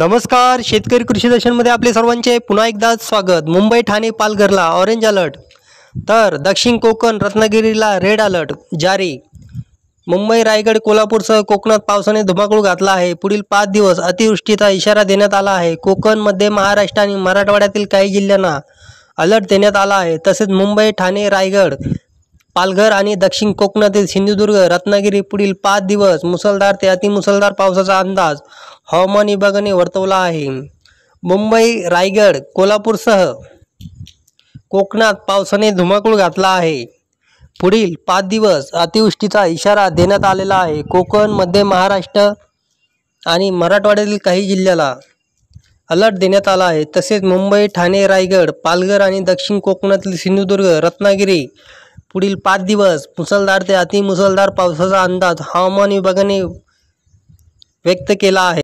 नमस्कार शेतकरी कृषी दर्शनमध्ये आपले सर्वांचे पुन्हा एकदा स्वागत मुंबई ठाणे पालघरला ऑरेंज अलर्ट तर दक्षिण कोकण रत्नागिरीला रेड अलर्ट जारी मुंबई रायगड कोल्हापूरसह कोकणात पावसाने धुमाकूळ घातला आहे पुढील पाच दिवस अतिवृष्टीचा इशारा देण्यात आला आहे कोकण मध्य महाराष्ट्र आणि मराठवाड्यातील काही जिल्ह्यांना अलर्ट देण्यात आला आहे तसेच मुंबई ठाणे रायगड पालघर आणि दक्षिण कोकणातील सिंधुदुर्ग रत्नागिरी पुढील पाच दिवस मुसळधार ते अतिमुसळधार पावसाचा अंदाज हवामान विभागाने वर्तवला आहे मुंबई रायगड कोल्हापूरसह कोकणात पावसाने धुमाकूळ घातला आहे पुढील पाच दिवस अतिवृष्टीचा इशारा देण्यात आलेला आहे कोकण मध्य महाराष्ट्र आणि मराठवाड्यातील काही जिल्ह्याला अलर्ट देण्यात आला आहे तसेच मुंबई ठाणे रायगड पालघर आणि दक्षिण कोकणातील सिंधुदुर्ग रत्नागिरी पुढील पाच दिवस मुसळधार ते अतिमुसळधार पावसाचा अंदाज हवामान विभागाने व्यक्त केला आहे